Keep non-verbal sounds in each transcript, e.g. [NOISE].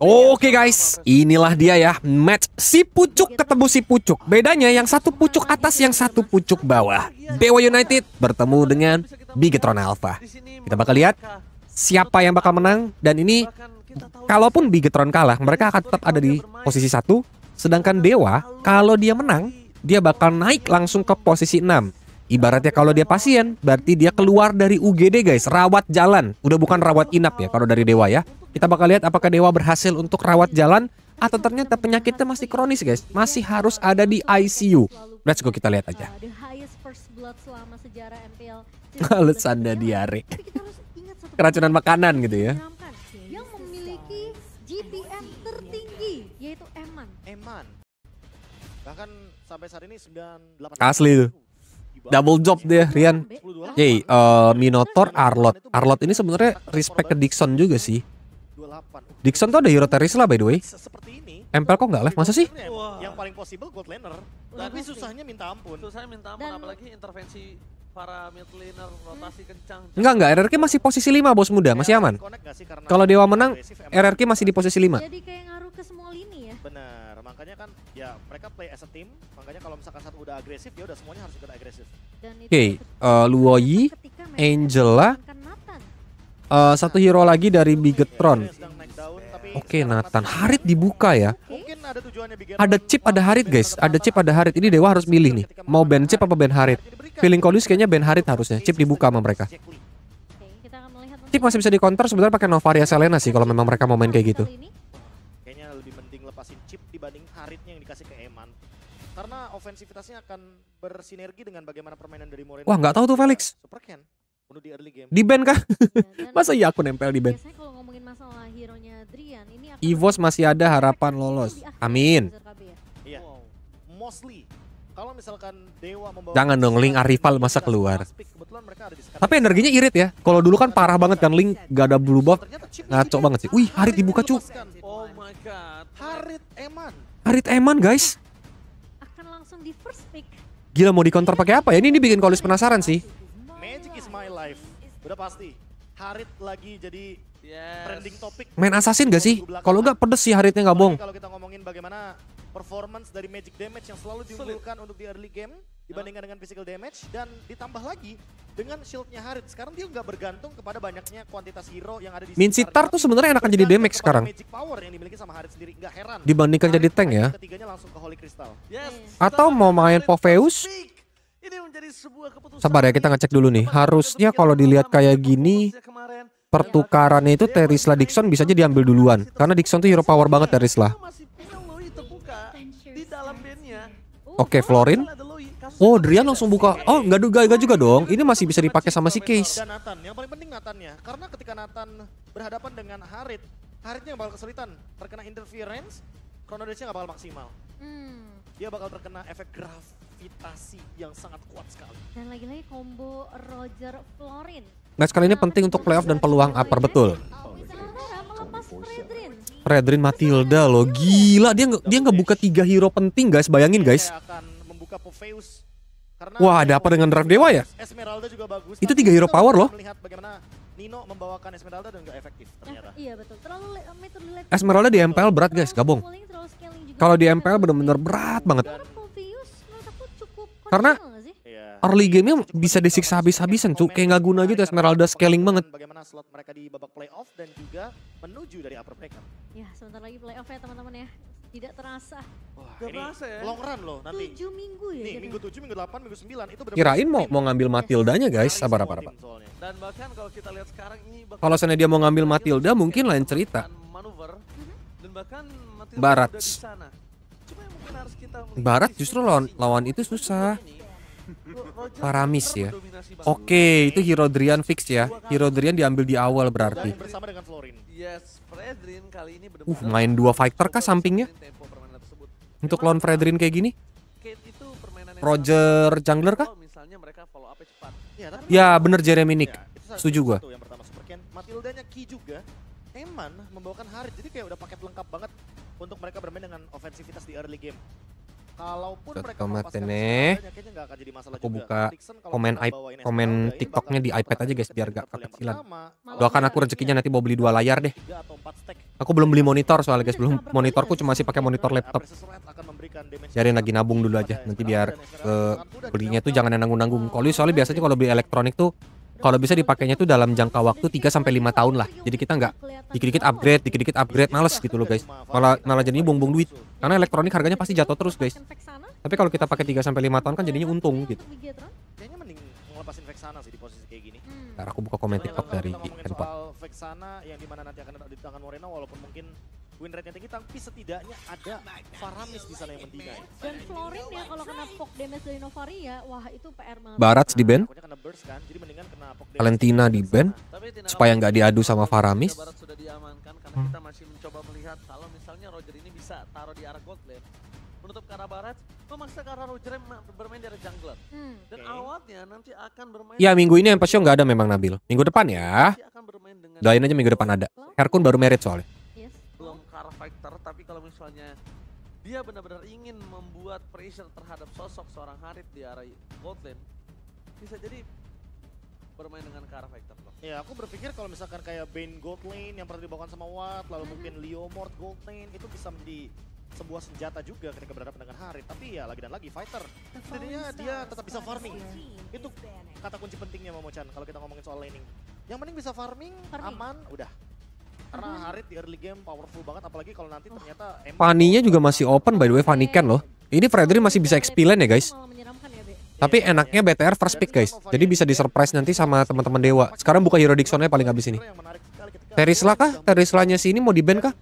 Oke okay guys, inilah dia ya match si pucuk ketemu si pucuk. Bedanya yang satu pucuk atas, yang satu pucuk bawah. Dewa United bertemu dengan Bigetron Alpha. Kita bakal lihat siapa yang bakal menang dan ini kalaupun Bigetron kalah, mereka akan tetap ada di posisi satu. Sedangkan Dewa kalau dia menang, dia bakal naik langsung ke posisi 6. Ibaratnya kalau dia pasien, berarti dia keluar dari UGD guys, rawat jalan. Udah bukan rawat inap ya kalau dari Dewa ya. Kita bakal lihat apakah Dewa berhasil untuk rawat jalan atau ternyata penyakitnya masih kronis guys, masih harus ada di ICU. Let's go kita lihat aja. [LAUGHS] Alexander diare. [LAUGHS] Keracunan makanan gitu ya. Yang memiliki GPM tertinggi yaitu Eman. Eman. Bahkan sampai saat ini 98. Asli itu. Double job deh Rian. Yey, uh, Minotaur, Arlot. Arlot ini sebenarnya respect ke Dixon juga sih Dixon tuh ada Euro Terrace lah by the way. Seperti ini. Empel kok nggak left masa sih? Yang paling possible gold laner. Tapi susahnya minta ampun. Susahnya minta ampun Dan... apalagi intervensi para mid laner rotasi kencang. Enggak enggak, RRQ masih posisi 5 bos muda, masih ya, aman. Kalau Dewa menang, RRQ masih di posisi 5. Jadi kayak ngaruh ke semua lini ya. Benar, makanya kan ya mereka play as a team, makanya kalau misalkan satu udah agresif, dia udah semuanya harus ikut agresif. Oke, okay, uh, eh, Luoyi, Angela, uh, satu hero lagi dari nah, Bigetron. Oke, okay, Nathan. Harit dibuka ya. Ada chip, ada Harit, guys. Ada chip, ada Harit. Ini Dewa harus milih nih. Mau band chip apa band Harit? Feeling Kolis kayaknya band Harit harusnya. Chip dibuka sama mereka. Chip masih bisa di counter sebenarnya pakai Novaria Selena sih kalau memang mereka mau main kayak gitu. Kayaknya lebih penting lepasin chip dibanding Haritnya yang dikasih ke Eman. Karena ofensivitasnya akan bersinergi dengan bagaimana permainan dari Moreno. Wah, nggak tahu tuh Felix. di band kah? [LAUGHS] Masa iya aku nempel di band? Evos masih ada harapan lolos. Amin. Iya. Jangan dong Link Arifal masa keluar. Tapi energinya irit ya. Kalau dulu kan parah banget kan Link gak ada blue buff. Ngaco banget sih. Wih, Harit dibuka cu. Oh Harit Eman. Harit Eman guys. Akan langsung di first pick. Gila mau di counter pakai apa ya? Ini, ini bikin Kolis penasaran sih. Magic is my life. Udah pasti. Harit lagi jadi Yes. Trending Main assassin gak sih? Kalau enggak pedes sih Haritnya nggak bohong. Kalau kita ngomongin bagaimana performance dari magic damage yang selalu diunggulkan untuk di early game dibandingkan dengan physical damage dan ditambah lagi dengan shieldnya Harit sekarang dia nggak bergantung kepada banyaknya kuantitas hero yang ada di Min Sitar tuh sebenarnya enakan jadi damage sekarang magic power yang dimiliki sama Harit sendiri nggak heran dibandingkan Harit jadi tank ya ketiganya langsung ke Holy Crystal yes. atau mau main Poveus Sabar ya kita ngecek dulu nih harusnya kalau dilihat kayak gini pertukaran itu Terisla Dixon bisa aja diambil duluan karena Dixon tuh hero power banget Terisla. Oke, okay, Florin. Oh, Drian langsung buka. Oh, nggak duga nggak juga dong. Ini masih bisa dipakai sama si Case. Nathan. Yang paling penting Nathannya, karena ketika Nathan berhadapan dengan Harit, Haritnya bakal kesulitan, terkena interference, chrono nggak bakal maksimal. Hmm. Dia bakal terkena efek gravitasi yang sangat kuat sekali. Dan lagi-lagi combo Roger Florin Match kali ini penting untuk playoff dan peluang upper betul. Redrin Matilda lo, gila dia nge dia ngebuka tiga hero penting guys, bayangin guys. Wah, ada apa dengan draft dewa ya? Itu tiga hero power loh. Nino membawakan Esmeralda di MPL berat guys, gabung. Kalau di MPL benar-benar berat banget. Karena early game-nya bisa disiksa habis-habisan tuh kayak nggak guna gitu Esmeralda scaling banget bagaimana slot mereka di babak playoff dan juga menuju dari upper bracket ya sebentar lagi playoff ya teman-teman ya tidak terasa. Wah, Gak terasa ya. Long run loh nanti. 7 minggu ya. Nih, minggu 7, minggu 8, minggu 9 itu benar Kirain mau mau ngambil Matildanya guys, sabar sabar sabar. Dan bahkan kalau kita lihat sekarang ini Kalau sana dia mau ngambil Matilda mungkin lain cerita. Manuver, mm-hmm. dan bahkan Matilda Barat. Barat justru lawan lawan itu susah. Paramis ya. Oke, itu Hero Drian fix ya. Hero Drian diambil di awal berarti. Uh, main dua fighter kah sampingnya? Untuk lawan Fredrin kayak gini? Roger jungler kah? Iya, ya, bener Jeremy Nick. Iya, Setuju gua. Matildanya Ki juga. Eman membawakan Harit, jadi kayak udah paket lengkap banget untuk mereka bermain dengan ofensivitas di early game. Kalaupun mereka melepaskan aku buka komen komen ya TikToknya di iPad aja guys biar gak kekecilan. Doakan aku rezekinya nanti mau beli dua layar deh. Aku belum beli monitor soalnya guys, belum monitorku cuma masih pakai monitor laptop. Jadi lagi nabung dulu aja nanti biar uh, belinya tuh jangan nanggung-nanggung. Kalau soalnya biasanya kalau beli elektronik tuh kalau bisa dipakainya tuh dalam jangka waktu 3 sampai 5 tahun lah. Jadi kita nggak dikit-dikit upgrade, dikit-dikit upgrade, males gitu loh guys. Malah malah jadinya buang-buang duit. Karena elektronik harganya pasti jatuh terus guys. Tapi kalau kita pakai 3 sampai 5 tahun kan jadinya untung gitu. Kayaknya mending ngelepasin Vexana sih di posisi kayak gini. Ntar aku buka komen TikTok dari handphone. Vexana yang dimana nanti akan di tangan Moreno walaupun mungkin win rate-nya tinggi, tapi setidaknya ada Faramis di sana yang mendingai. Dan Florin ya kalau kena poke damage dari Novaria, ya, wah itu PR banget. Barat di band. Kan, Valentina di band supaya nggak diadu sama Faramis. Barat sudah diamankan karena hmm. kita masih mencoba melihat kalau misalnya Roger ini bisa taruh di arah gold lane menutup ke arah barat, memaksa ke arah Roger bermain dari jungler. Hmm. Dan okay. awalnya nanti akan bermain. Ya minggu ini yang pasti nggak ada memang Nabil. Minggu depan ya. Doain aja minggu depan ada. Herkun baru merit soalnya karakter, tapi kalau misalnya dia benar-benar ingin membuat pressure terhadap sosok seorang Harith di arah gold lane, bisa jadi bermain dengan ke arah loh. Ya, aku berpikir kalau misalkan kayak Bane Gold Lane yang pernah dibawakan sama Watt, lalu mm-hmm. mungkin Leo Mort Gold Lane, itu bisa menjadi sebuah senjata juga ketika berhadapan dengan Harith Tapi ya lagi dan lagi, fighter. Setidaknya dia tetap bisa farming. Itu kata kunci pentingnya Momo Chan kalau kita ngomongin soal laning. Yang penting bisa farming, farming. aman, udah. Karena Harit di early powerful banget apalagi kalau nanti oh. ternyata Paninya juga masih open by the way Fanny loh. Ini Frederick masih bisa XP lane ya guys. Ya, Tapi iya, enaknya iya. BTR first pick guys. Jadi bisa di surprise nanti sama teman-teman Dewa. Sekarang buka Hero Dixonnya paling habis ini. Terisla kah? Terislanya ini mau di ban kah?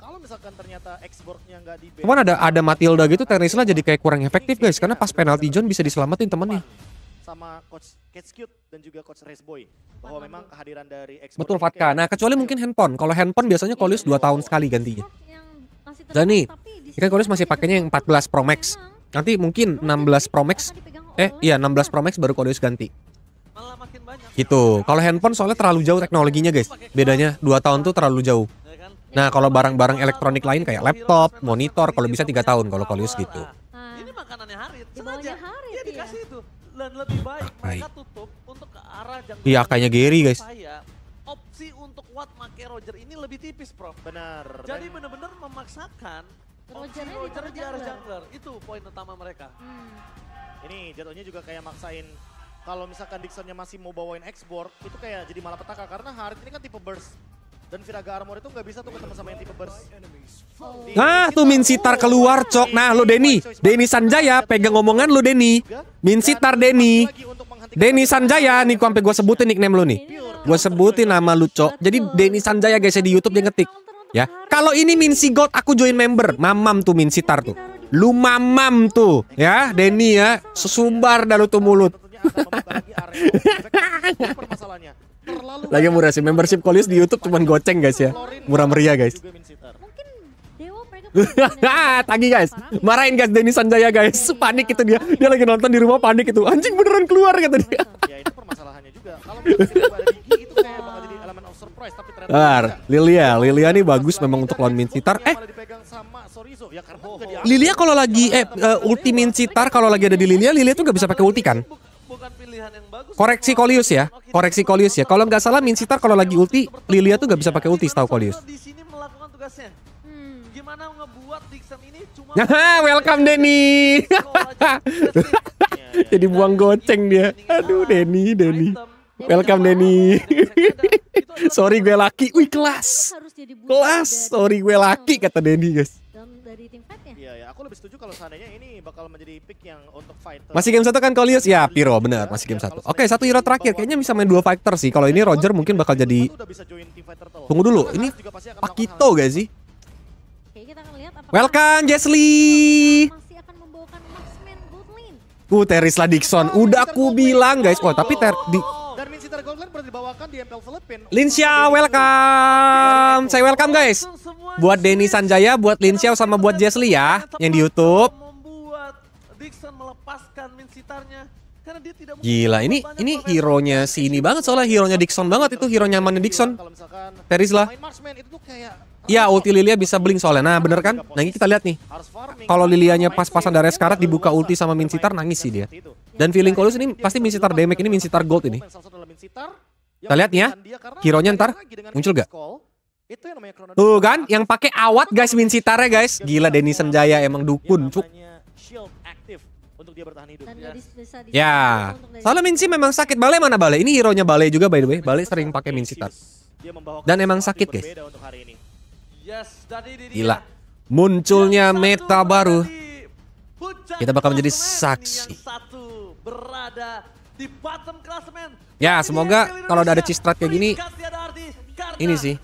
Cuman ada ada Matilda gitu Terisla jadi kayak kurang efektif guys karena pas penalti John bisa diselamatin temennya sama coach Catch Cute dan juga coach Race Boy bahwa memang kehadiran dari Xbox Betul Fatka. Nah, kecuali mungkin handphone. Kalau handphone biasanya Kolis iya, iya. dua tahun sekali gantinya. Dan nih, ini kan Kolis masih pakainya yang 14 Pro Max. Nanti mungkin 16 Pro Max eh iya 16 Pro Max baru Kolis ganti. Gitu. Kalau handphone soalnya terlalu jauh teknologinya, guys. Bedanya dua tahun tuh terlalu jauh. Iya kan? Nah, kalau barang-barang elektronik lain kayak laptop, monitor, kalau bisa tiga tahun kalau Colius gitu. Nah, ini makanannya Harit, sengaja dan lebih baik ah, mereka tutup untuk ke arah jangkauan. Iya, kayaknya Gary, guys. Saya, opsi untuk Watt make Roger ini lebih tipis, Prof. Benar. Jadi benar-benar memaksakan Roger opsi Roger di arah jungler. Itu poin utama mereka. Hmm. Ini jatuhnya juga kayak maksain kalau misalkan Dixonnya masih mau bawain ekspor, itu kayak jadi malapetaka karena Harit ini kan tipe burst dan Viraga Armor itu nggak bisa tuh ketemu sama yang tipe burst. Nah, nah, tuh Min Sitar keluar, Cok. Nah, lo Denny. Denny Sanjaya, pegang omongan lo Denny. Min Sitar Denny. Denny Sanjaya, nih sampai gue sebutin nickname lo nih. Gue sebutin nama lo Cok. Jadi Denny Sanjaya guys ya di Youtube dia ngetik. Ya, kalau ini Min Sigot aku join member. Mamam tuh Min Sitar tuh. Lu mamam tuh, ya Denny ya. Sesumbar dah lu tuh mulut. Iya, [LAUGHS] Lagi murah sih membership kolis di YouTube cuman goceng guys ya. Murah meriah guys. [LAUGHS] Ah, tagi guys, marahin guys Denny Sanjaya guys. Iya. Panik itu dia. Dia lagi nonton di rumah panik itu. Anjing beneran keluar kata dia. Ya itu Lilia, Lilia nih bagus memang untuk lawan Min Sitar. Eh, ya, Lilia kalau lagi eh uh, ulti Min Sitar kalau lagi ada di Lilia, Lilia tuh nggak bisa pakai ulti kan? Koreksi Kolius ya. Koreksi Kolius ya. Kalau nggak salah Minsitar kalau lagi ulti, Lilia tuh nggak bisa pakai ulti tahu Kolius. Di hmm. [LAUGHS] Welcome Denny. Jadi buang goceng dia. Aduh Denny, Denny. Welcome Denny. [LAUGHS] Sorry gue laki. Wih kelas. Kelas. Sorry gue laki kata Denny guys setuju kalau seandainya ini bakal menjadi pick yang untuk fighter. Masih game satu kan Kolius? Iya, ya, Piro benar, masih iya, game satu. Oke, satu hero terakhir. Kayaknya bisa main dua fighter sih. Kalau ini iya, Roger mungkin bakal jadi Tunggu dulu, ini Pakito gak sih? Welcome Jesli. Uh, Terisla Dixon. Udah aku bilang guys. Oh, tapi ter di dari Goldland berarti dibawakan di MPL Filipin. Linsia welcome. Saya welcome guys. Buat Denny Sanjaya, buat Linsia sama buat Jesli ya yang di YouTube. Membuat Dixon melepaskan min sitarnya. Gila, ini ini hero-nya si ini gitu. banget soalnya hero-nya Dixon banget itu hero iya, mana iya, Dixon. Teris lah. Iya, ulti Lilia bisa bling soalnya. Nah, bener kan? Nah, kita lihat nih. Kalau Lilianya pas-pasan dari sekarat dibuka ulti sama Minsitar nangis sih dia. Dan feeling Kolus ini pasti Minsitar damage ini Minsitar gold ini. Kita lihat nih ya. Hero-nya ntar muncul gak? Tuh kan, yang pakai awat guys ya guys. Gila Denny Senjaya emang dukun, cuk untuk dia bertahan hidup. Dan ya. Bisa ya. Soalnya Minsi memang sakit. Bale mana Bale? Ini hero-nya Bale juga by the way. Bale sering pakai Minsi tar. Dan emang sakit, guys. Yes, Gila. Munculnya meta baru. Kita bakal menjadi saksi. Ya, semoga kalau udah ada Cistrat kayak gini ini sih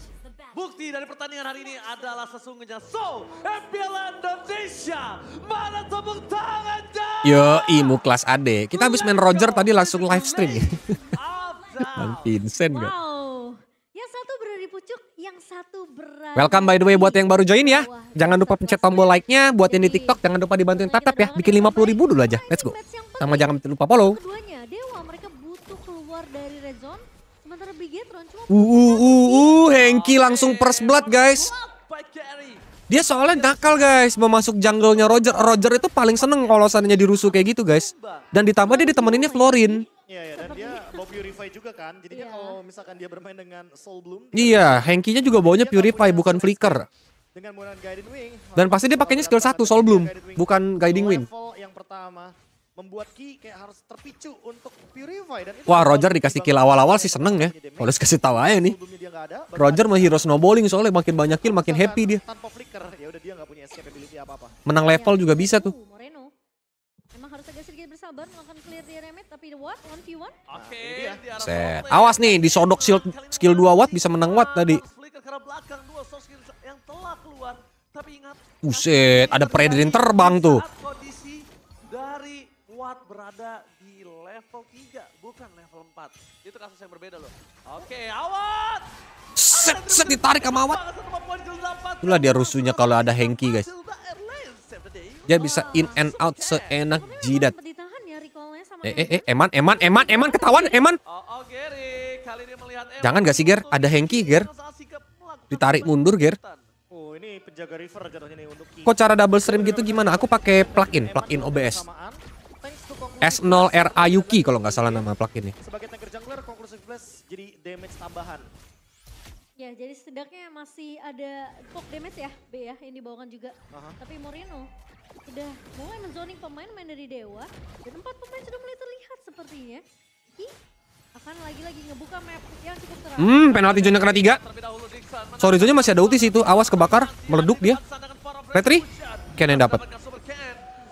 inti dari pertandingan hari ini adalah sesungguhnya So MPL Indonesia mana tepuk tangannya Yo imu kelas Ade. kita habis main Roger tadi langsung live stream Bang Vincent wow. gak? Yang satu Welcome by the way buat yang baru join ya. Jangan lupa pencet tombol like-nya. Buat yang di TikTok jangan lupa dibantuin tap ya. Bikin 50 ribu dulu aja. Let's go. Sama jangan lupa follow. Keduanya, Dewa mereka butuh keluar dari red zone Uh, uh, uh, uh, Hengki langsung press blood guys. Dia soalnya nakal guys, mau masuk jungle-nya Roger. Roger itu paling seneng kalau seandainya dirusuh kayak gitu guys. Dan ditambah dia ditemeninnya Florin. Iya, ya, dan dia bawa Purify juga kan. Jadi yeah. kalau misalkan dia bermain dengan Soul Bloom. Iya, Hengkinya juga bawanya Purify, bukan Flicker. Dengan Guiding Wing. Dan pasti dia pakainya skill 1, Soul Bloom, bukan Guiding Wing. Yang pertama, membuat Ki kayak harus terpicu untuk Purify dan Wah, Roger dikasih kill awal-awal sih seneng ya. harus kasih tahu aja nih. Roger mah hero snowballing soalnya makin banyak kill makin happy dia. Ya menang iya, level juga bisa tuh. Emang harus agak sedikit bersabar melakukan clear nah, di tapi what? 1v1? Oke. Okay. Set. Awas nih disodok shield skill 2 watt bisa menang watt tadi. Buset, ada Predator terbang tuh. Awat. Itu kasus yang berbeda loh. Oke, Awat. Set, set ditarik sama Awat. Itulah dia rusuhnya kalau ada Hengki, guys. Dia bisa in and out seenak jidat. Ya, eh, eh, eh, Eman, Eman, Eman, Eman ketahuan, Eman. Oh, oh, Jangan gak sih, Ger? Ada Hengki, Ger. Ditarik mundur, Ger. Oh, Kok cara double stream gitu gimana? Aku pakai plugin, plugin OBS. S0 RA kalau nggak salah nama pluginnya jadi damage tambahan. Ya, jadi setidaknya masih ada poke damage ya, B ya, yang dibawakan juga. Uh Tapi Moreno sudah mulai menzoning pemain-pemain dari Dewa. Dan empat pemain sudah mulai terlihat sepertinya. Hi, akan lagi-lagi ngebuka map yang cukup terang. Hmm, penalti Jonya kena tiga. Sorry, Jonya masih ada ulti situ. Awas kebakar, meleduk dia. Retri, Ken yang dapat.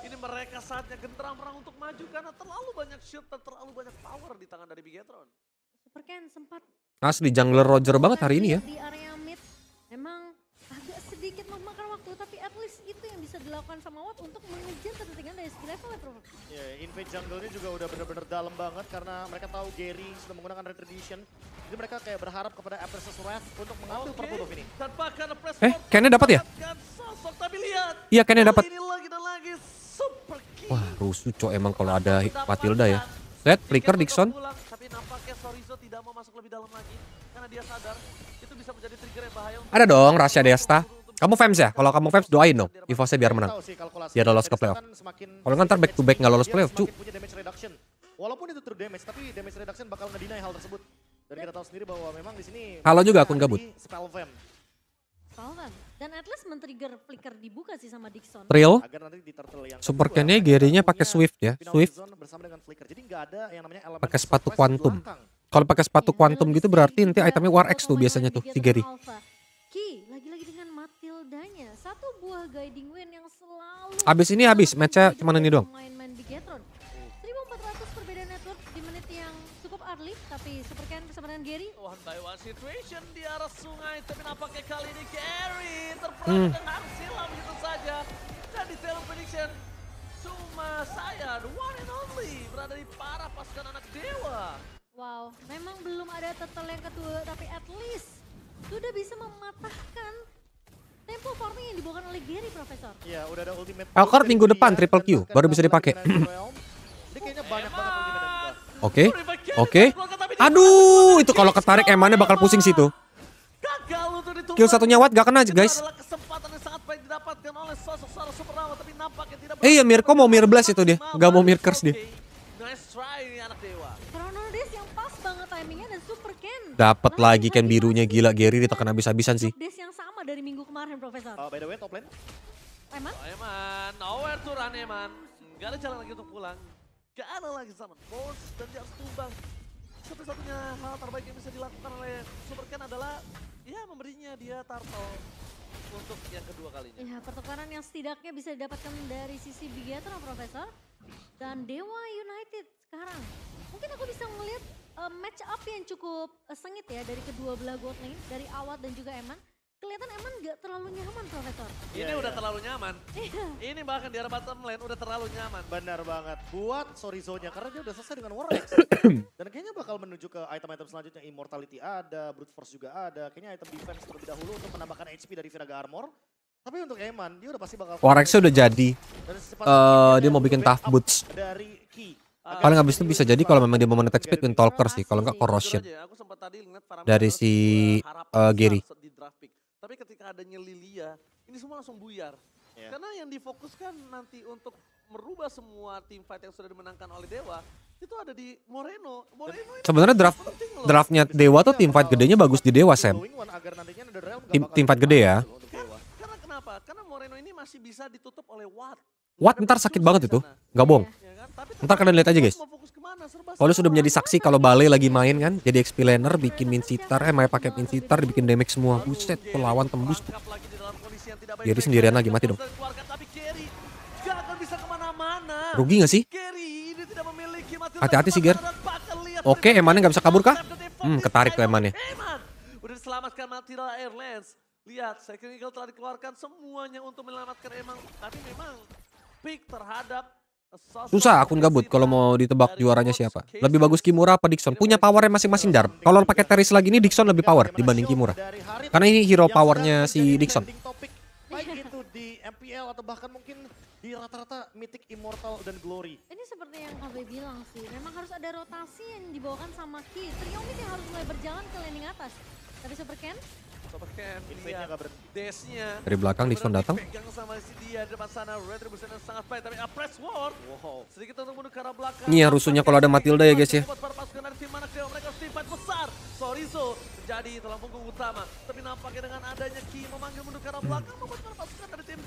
Ini mereka saatnya genderang perang untuk maju karena terlalu banyak shield dan terlalu banyak power di tangan dari Bigetron. Perken sempat asli jungler Roger banget iya, hari ini ya. Di area mid emang agak sedikit memakan waktu tapi at least itu yang bisa dilakukan sama Watt untuk mengejar ketertingan dari skill level ya iya, invade jungle-nya juga udah benar-benar dalam banget karena mereka tahu Gary sudah menggunakan retribution. Jadi mereka kayak berharap kepada Apprecious Wrath untuk mengawal okay. Purple ini. Eh, kena dapat ya? Iya, kena dapat. Wah, rusuh cok emang kalau ada Matilda ya. Set Flicker, Dixon masuk lebih dalam lagi karena dia sadar itu bisa menjadi trigger yang bahaya. Ada dong rahasia Desta. Kamu fans ya? Kalau kamu fans doain dong. Evosnya biar menang. Biar lolos ke playoff. Kan kalau ntar back to back nggak lolos playoff, cu. Walaupun itu true damage tapi damage reduction bakal ngedinai hal tersebut. Dan kita tahu sendiri bahwa memang di sini Halo juga akun gabut. Spellfam. Spellfam. Dan at least men-trigger flicker dibuka sih sama Dixon. Trill. Super ken Gary-nya pakai Swift ya. Swift. Bersama dengan flicker. Jadi nggak ada yang namanya elemen pakai sepatu quantum. Belakang. Kalau pakai sepatu Quantum iya, gitu berarti gitu nanti kan itemnya war X tuh biasanya tuh, si Gary. Abis ini habis, matchnya cuma ini doang. Gary hmm. cuma saya, the Wow, memang belum ada total yang kedua, tapi at least sudah bisa mematahkan tempo farming yang dibawakan oleh Gary, Profesor. Iya, udah ada ultimate. Alcor minggu depan triple Q baru bisa dipakai. Oke, oke. Aduh, itu kalau ketarik emannya bakal pusing situ. Kill satunya Watt gak kena aja guys. Eh iya Mirko mau Mir Blast itu dia, gak mau Mirkers dia. Dapat lagi kan birunya gila Gary ditekan habis-habisan sih. Des yang sama dari minggu kemarin Profesor. Oh, by the way top lane. Eman? Oh, Eman, nowhere to run Eman. Gak ada jalan lagi untuk pulang. Gak ada lagi sama force dan dia harus tumbang. Satu-satunya hal terbaik yang bisa dilakukan oleh Super Ken adalah ya memberinya dia turtle untuk yang kedua kalinya. Ya, pertukaran yang setidaknya bisa didapatkan dari sisi Bigetron Profesor dan Dewa United sekarang. Mungkin aku bisa melihat uh, match up yang cukup uh, sengit ya dari kedua belah gold lane, dari Awat dan juga Eman. Kelihatan Eman gak terlalu nyaman Profesor. Ini yeah, udah iya. terlalu nyaman. Iya. Ini bahkan di arah bottom lane udah terlalu nyaman. Benar banget. Buat nya karena dia udah selesai dengan Warwick [COUGHS] dan kayaknya bakal menuju ke item-item selanjutnya. Immortality ada, Brute Force juga ada. Kayaknya item defense terlebih dahulu untuk menambahkan HP dari Viraga Armor. Tapi untuk Eman, dia udah pasti bakal... Warexnya udah jadi. Uh, dia mau bikin tough boots. Dari paling habis itu bisa jadi kalau memang dia mau men speed win talker sih kalau enggak corrosion dari si uh, Gary tapi ketika adanya Lilia ini semua langsung buyar iya. karena yang difokuskan nanti untuk merubah semua tim fight yang sudah dimenangkan oleh Dewa itu ada di Moreno. Moreno Sebenarnya draft draftnya iya, Dewa tuh tim fight gedenya bagus di Dewa Sam. Tim tim fight gede ya. karena kenapa? Karena Moreno ini masih bisa ditutup oleh Watt. What? Ntar sakit banget itu. Nggak bohong. Iya, iya kan? Ntar kalian lihat aja guys. Kalau sudah menjadi saksi kalau Bale lagi main kan. Jadi XP laner, bikin min sitar, eh main pakai min sitar, dibikin damage semua. Buset, pelawan tembus Jadi sendirian lagi mati dong. Rugi gak sih? Hati-hati sih Ger. Oke, Emannya nggak bisa kabur kah? Hmm, ketarik tuh Emannya. Udah diselamatkan Matira Airlines. Lihat, Second Eagle telah dikeluarkan semuanya untuk menyelamatkan Emang. Tapi memang Susah akun gabut kalau mau ditebak juaranya siapa. Lebih bagus Kimura apa Dixon? Punya powernya masing-masing Darb. Kalau pakai Teris lagi ini Dixon lebih power dibanding Kimura. Karena ini hero powernya si Dixon. Baik itu di MPL atau bahkan mungkin di rata-rata Mythic, Immortal, dan Glory. Ini seperti yang KB bilang sih, memang harus ada rotasi yang dibawakan sama Ki. Triomit yang harus mulai berjalan ke landing atas. Tapi Super Ken dari belakang Dixon datang. sama sana, ah, Ini ya rusuhnya kalau ada Matilda ya guys ya. Para tulang punggung utama. Tapi nampaknya dengan adanya Ki memanggil mundur ke arah belakang, membuat para pasukan dari tim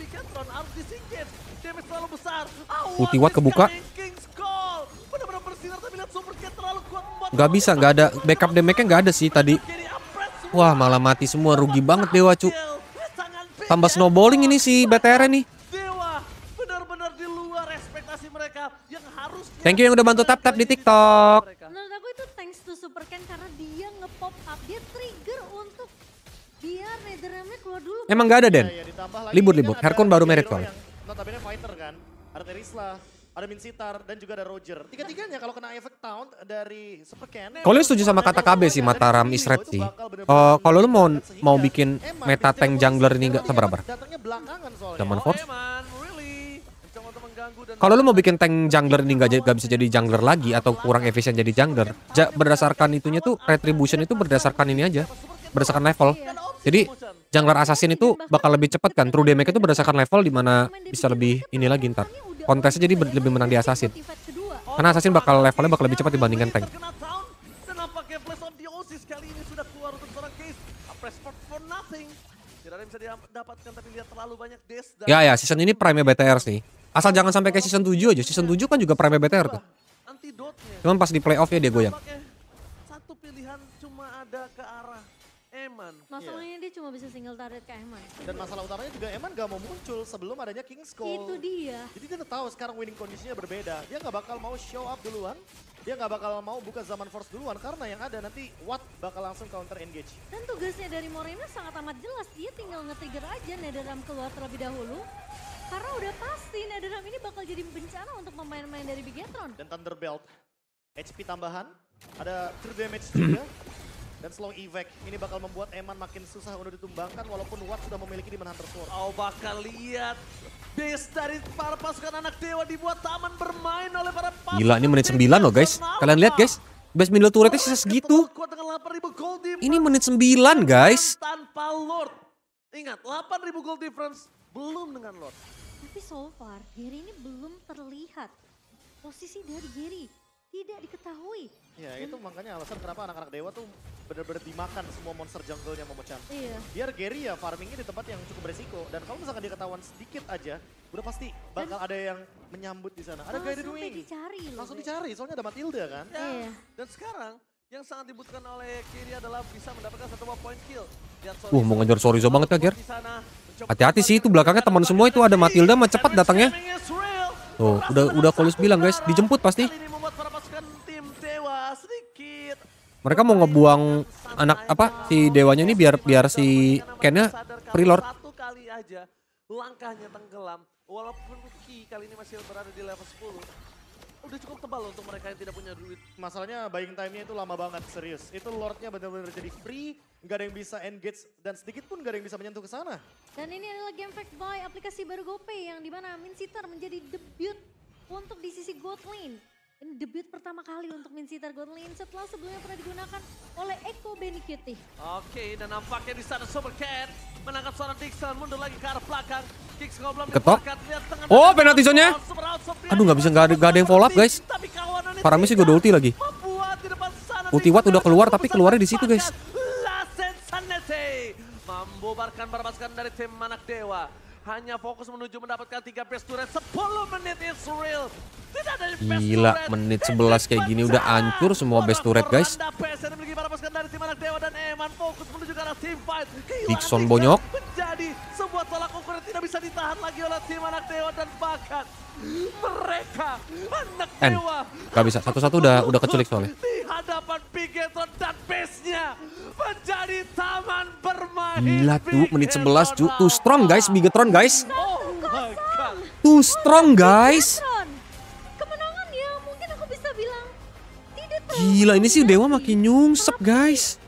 harus disingkir. Damage terlalu besar. Putih kebuka. Benar-benar bersinar, tapi lihat Super terlalu kuat. Gak bisa, gak ada backup damage-nya gak ada sih tadi. Wah malah mati semua rugi banget Dewa cu Tambah snowballing ini si BTR nih Thank you yang udah bantu tap tap di TikTok. Menurut aku itu thanks to Supercan karena dia nge-pop up, dia trigger untuk biar Netherrealm-nya keluar dulu. Emang gak ada Den? Libur-libur, ya, ya, Herkun baru merit call. Notabene fighter kan, ada Terisla ada Minsitar, dan juga ada Roger. Tiga-tiganya kalau kena efek taunt dari Sepeken. Kalau lu setuju sama kata KB sih Mataram Isret sih. Uh, kalau lu mau mau bikin meta tank jungler ini enggak seberapa? Zaman Force. Kalau lu mau bikin tank jungler ini nggak bisa jadi jungler lagi atau kurang efisien jadi jungler, ja, berdasarkan itunya tuh retribution itu berdasarkan ini aja, berdasarkan level. Iya. Jadi jungler assassin itu bakal lebih cepat kan, true damage itu berdasarkan level dimana bisa lebih ini lagi ntar kontesnya jadi lebih menang di assassin karena assassin bakal levelnya bakal lebih cepat dibandingkan tank Ya ya, season ini prime BTR sih. Asal jangan sampai kayak season 7 aja. Season 7 kan juga prime BTR tuh. Cuman pas di playoff ya dia goyang. Eman. Masalahnya yeah. dia cuma bisa single target ke Eman. Dan masalah utamanya juga Eman gak mau muncul sebelum adanya King's Call. Itu dia. Jadi dia tahu sekarang winning kondisinya berbeda. Dia gak bakal mau show up duluan. Dia gak bakal mau buka zaman force duluan karena yang ada nanti what bakal langsung counter engage. Dan tugasnya dari Morena sangat amat jelas. Dia tinggal nge-trigger aja Netherrealm keluar terlebih dahulu. Karena udah pasti Netherrealm ini bakal jadi bencana untuk pemain-pemain dari Bigetron. Dan Thunderbelt. HP tambahan, ada true damage juga dan slow evac. Ini bakal membuat Eman makin susah untuk ditumbangkan walaupun Watt sudah memiliki Demon Hunter Sword. Oh bakal lihat base dari para pasukan anak dewa dibuat taman bermain oleh para pasukan. Gila ini menit 9 loh guys. Kalian lihat guys. Base middle turretnya sisa segitu. Ini menit 9 guys. Tanpa Lord. Ingat 8000 gold difference belum dengan Lord. Tapi so far Gary ini belum terlihat posisi dari Gary tidak diketahui. Ya itu makanya alasan kenapa anak-anak dewa tuh benar-benar dimakan semua monster jungle yang memecah. Iya. Biar Gary ya farmingnya di tempat yang cukup beresiko. Dan kalau misalkan dia ketahuan sedikit aja, udah pasti bakal Dan, ada yang menyambut di sana. Ada Gary Gary Langsung dicari Langsung dicari, soalnya ada Matilda kan. Ya. Iya. Dan sekarang yang sangat dibutuhkan oleh Kiri adalah bisa mendapatkan satu point kill. Wah, uh, mau ngejar Sorizo banget ya, Ger. Hati-hati sih itu belakangnya teman semua itu ada Matilda mah cepat datangnya. Tuh, udah udah Kolis bilang guys, dijemput pasti mereka mau ngebuang anak apa si dewanya ini biar biar si Kennya prelord satu kali aja langkahnya tenggelam walaupun Ki kali ini masih berada di level 10 udah cukup tebal loh untuk mereka yang tidak punya duit masalahnya buying time-nya itu lama banget serius itu lordnya benar-benar jadi free nggak ada yang bisa engage dan sedikit pun nggak ada yang bisa menyentuh ke sana dan ini adalah game fact boy aplikasi baru GoPay yang dimana Min Sitar menjadi debut untuk di sisi God debut pertama kali untuk Minsitar Godlin setelah sebelumnya pernah digunakan oleh Eko Benikiti. Oke, dan nampaknya di sana Super Cat menangkap seorang Dixon mundur lagi ke arah belakang. Ketok. Oh, penalti zone-nya. Aduh, nggak bisa nggak ada, gak ada yang follow up, guys. Paramis gue ulti lagi. Utiwat udah keluar tapi keluarnya di situ, guys. Membubarkan perbaskan dari tim Manak Dewa hanya fokus menuju mendapatkan tiga best turret 10 menit Israel Gila menit 11 kayak gini udah hancur semua best turret guys Dixon bonyok terjadi. Sebuah tolak ukur yang tidak bisa ditahan lagi oleh tim anak dewa dan bahkan mereka anak dewa. Gak bisa, satu-satu udah udah keculik soalnya. [LAUGHS] Di hadapan Pigetron dan base-nya menjadi taman bermain. Gila tuh menit 11 cu. Too strong guys Bigetron guys. Oh Too strong guys. Kemenangan ya, mungkin aku bisa bilang. Gila ini sih Dewa makin nyungsep guys.